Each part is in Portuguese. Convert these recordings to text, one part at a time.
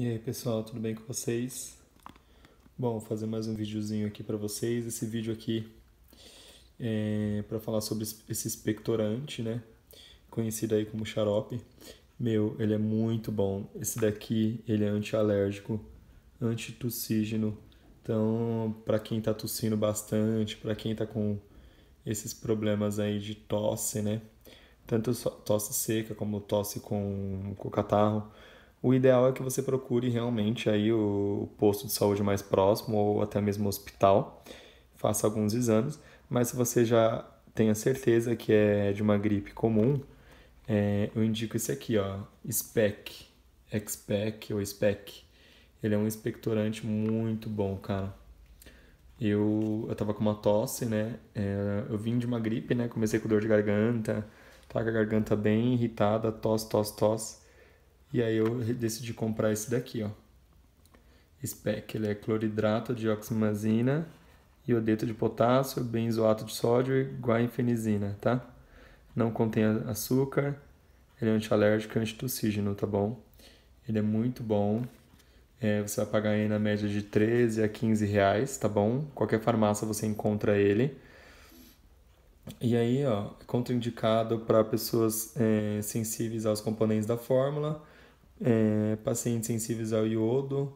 E aí pessoal, tudo bem com vocês? Bom, vou fazer mais um videozinho aqui para vocês. Esse vídeo aqui é para falar sobre esse expectorante, né? Conhecido aí como xarope. Meu, ele é muito bom. Esse daqui, ele é antialérgico, antitussígeno. Então, para quem tá tossindo bastante, para quem tá com esses problemas aí de tosse, né? Tanto tosse seca como tosse com, com catarro o ideal é que você procure realmente aí o posto de saúde mais próximo ou até mesmo o hospital, faça alguns exames, mas se você já tem a certeza que é de uma gripe comum, é, eu indico esse aqui, ó, SPEC, XPEC ou SPEC. Ele é um expectorante muito bom, cara. Eu, eu tava com uma tosse, né? É, eu vim de uma gripe, né? Comecei com dor de garganta, tava tá com a garganta bem irritada, tosse, tosse, tosse. E aí eu decidi comprar esse daqui, ó. spec ele é cloridrato de oximazina, iodeto de potássio, benzoato de sódio e guainfenisina, tá? Não contém açúcar, ele é antialérgico e antitussígeno, tá bom? Ele é muito bom. É, você vai pagar aí na média de 13 a 15 reais, tá bom? Qualquer farmácia você encontra ele. E aí, ó, é contraindicado para pessoas é, sensíveis aos componentes da fórmula, é, pacientes sensíveis ao iodo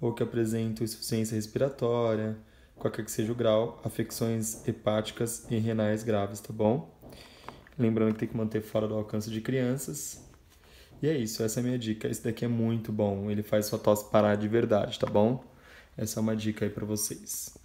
ou que apresentam insuficiência respiratória, qualquer que seja o grau, afecções hepáticas e renais graves, tá bom? Lembrando que tem que manter fora do alcance de crianças. E é isso, essa é a minha dica. Esse daqui é muito bom, ele faz sua tosse parar de verdade, tá bom? Essa é uma dica aí para vocês.